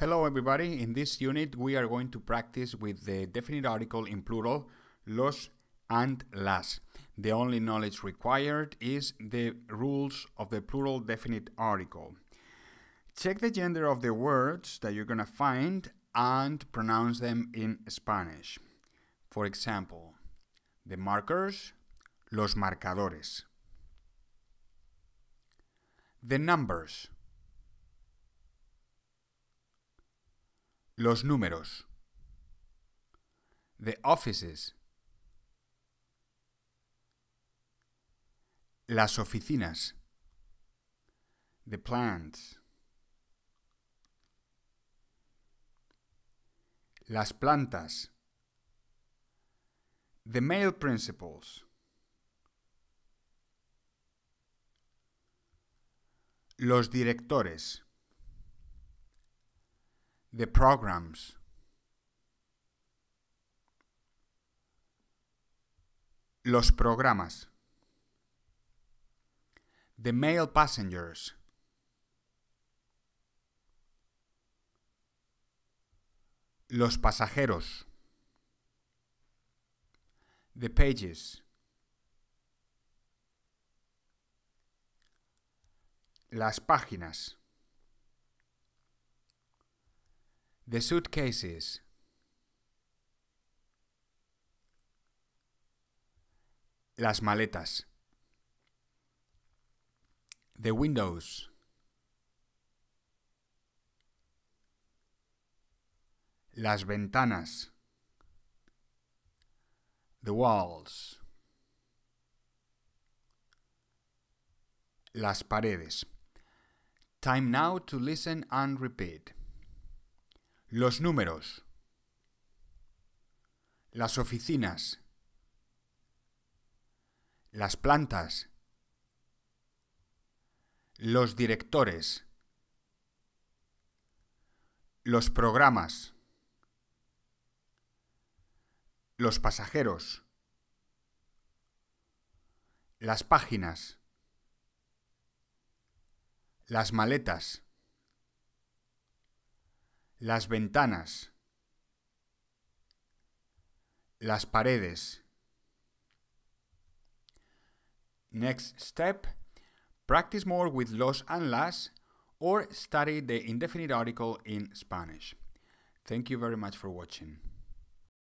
Hello everybody, in this unit we are going to practice with the definite article in plural, los and las. The only knowledge required is the rules of the plural definite article. Check the gender of the words that you're going to find and pronounce them in Spanish. For example, the markers, los marcadores. The numbers, Los números. The offices. Las oficinas. The plants. Las plantas. The male principals. Los directores the programs. Los programas. The male passengers. Los pasajeros. The pages. Las páginas. The suitcases. Las maletas. The windows. Las ventanas. The walls. Las paredes. Time now to listen and repeat. Los números. Las oficinas. Las plantas. Los directores. Los programas. Los pasajeros. Las páginas. Las maletas. Las ventanas. Las paredes. Next step. Practice more with los and las or study the indefinite article in Spanish. Thank you very much for watching.